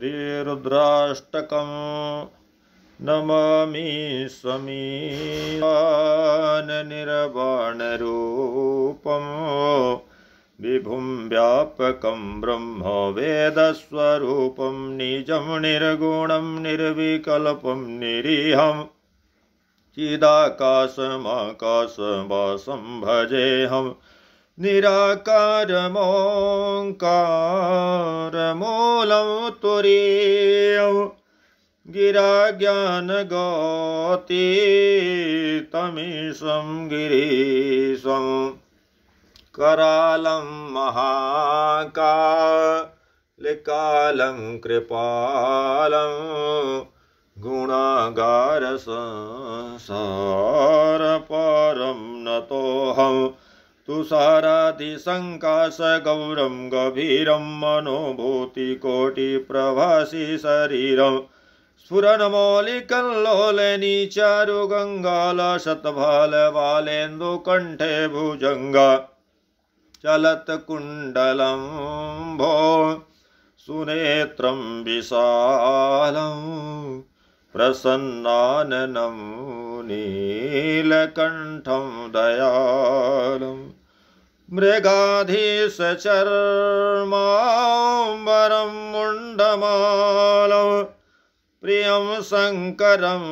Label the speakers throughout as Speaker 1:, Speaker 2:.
Speaker 1: श्रीरुद्राष्टकं नमामि स्वमीनिर्वाणरूपं विभुं व्यापकं ब्रह्म वेदस्व निजं निर्गुणं निर्विकल्पं निरीहम् चिदाकाशमाकाशवासं भजेऽहम् निराकारमोङ्कारमूलं तुरीयं तमीशं गिरीशं करालं महाकालिकालं कृपालं गुणागारसंसारपरं नतोऽहम् तुषारादिशङ्कासगौरं गभीरं मनोभूतिकोटिप्रभासि शरीरं स्फुरनमौलिकल्लोलनीचारुगङ्गालशतभालबालेन्दुकण्ठे भुजङ्ग चलत्कुण्डलं भो सुनेत्रं विशालं प्रसन्नाननं नीलकण्ठं दयालम् मृगाधीशचर्माम्बरं मुण्डमालं प्रियं शङ्करं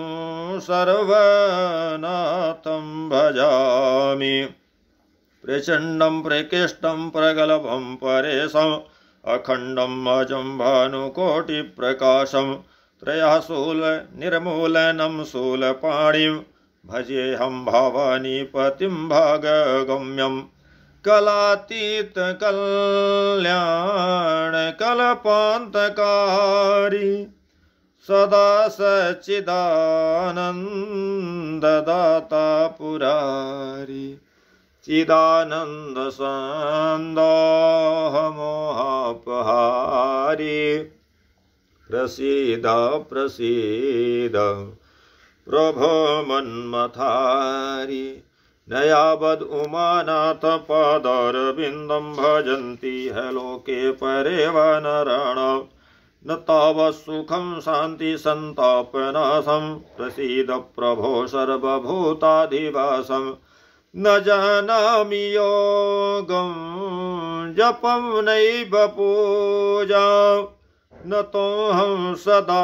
Speaker 1: सर्वनाथं भजामि प्रचण्डं प्रकृष्टं प्रगल्भं परेशम् अखण्डं अजं भानुकोटिप्रकाशं त्रयः शूलनिर्मूलनं शूलपाणिं भजेऽहं भवानीपतिं भागगम्यम् कलपान्तकारी सदा सचिदानन्दता पुरारि चिदानन्द प्रसीद प्रसीद प्रभो मन्मथारि न यावद् उमानाथपादारविन्दं भजन्ति ह लोके परे वा नरण न तावत्सुखं शान्तिसन्तापनाशं प्रसीद प्रभो सर्वभूताधिवासं न जानामि योगं जपं नैव पूजा न तोऽहं सदा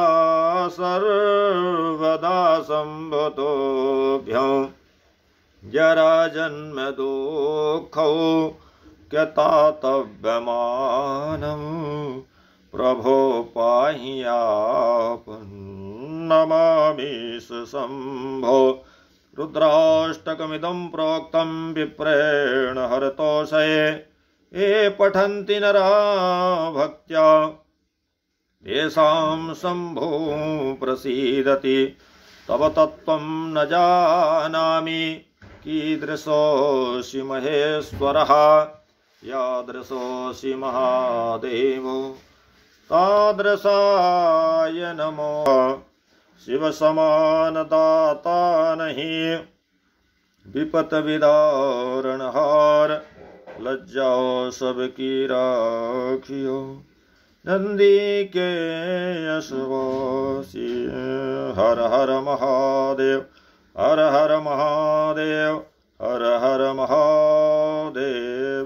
Speaker 1: सर्वदा सम्भतोऽभ्यम् जराजन्मदुःखौ क्यतातव्यमानं प्रभो पाहियापुन्नमामिशम्भो रुद्राष्टकमिदं प्रोक्तं विप्रेण हरतोषये ये पठन्ति नरा भक्त्या येषां शम्भो प्रसीदति तव तत्त्वं न जानामि कीदृशोऽसि महेश्वरः यादृशोऽसि महादेव तादृशाय नमो शिवसमानदाता नहि विपत विदारणहार लज्जाओ सबकी राखियो नंदी के यशवासी हर हर महादेव हर हर महादेव हर हर महादेव